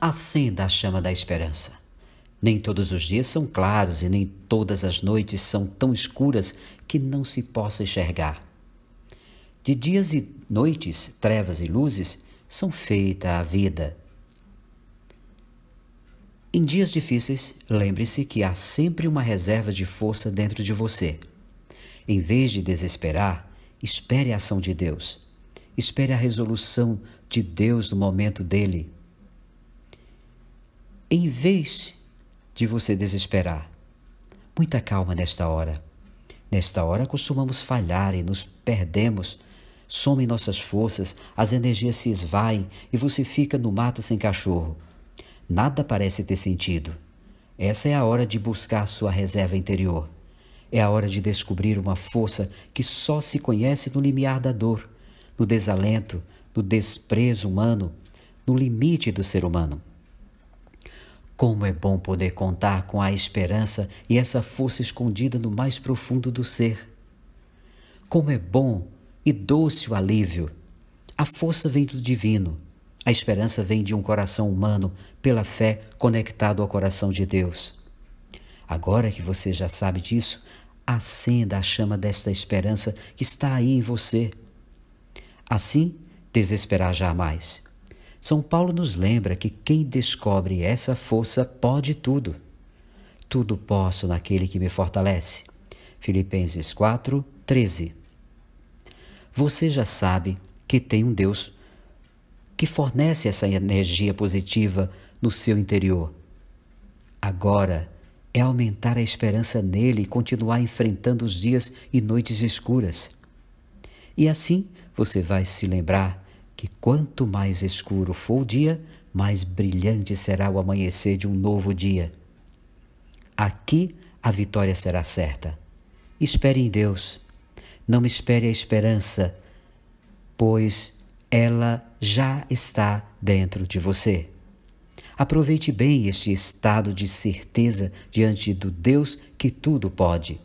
acenda a chama da esperança. Nem todos os dias são claros e nem todas as noites são tão escuras que não se possa enxergar. De dias e noites, trevas e luzes são feita a vida. Em dias difíceis, lembre-se que há sempre uma reserva de força dentro de você. Em vez de desesperar, espere a ação de Deus. Espere a resolução de Deus no momento dele em vez de você desesperar. Muita calma nesta hora. Nesta hora costumamos falhar e nos perdemos. Somem nossas forças, as energias se esvaem e você fica no mato sem cachorro. Nada parece ter sentido. Essa é a hora de buscar sua reserva interior. É a hora de descobrir uma força que só se conhece no limiar da dor, no desalento, no desprezo humano, no limite do ser humano. Como é bom poder contar com a esperança e essa força escondida no mais profundo do ser. Como é bom e doce o alívio. A força vem do divino. A esperança vem de um coração humano, pela fé conectado ao coração de Deus. Agora que você já sabe disso, acenda a chama desta esperança que está aí em você. Assim, desesperar jamais. São Paulo nos lembra que quem descobre essa força pode tudo. Tudo posso naquele que me fortalece. Filipenses 4, 13. Você já sabe que tem um Deus que fornece essa energia positiva no seu interior. Agora é aumentar a esperança nele e continuar enfrentando os dias e noites escuras. E assim você vai se lembrar que quanto mais escuro for o dia, mais brilhante será o amanhecer de um novo dia. Aqui a vitória será certa. Espere em Deus. Não espere a esperança, pois ela já está dentro de você. Aproveite bem este estado de certeza diante do Deus que tudo pode.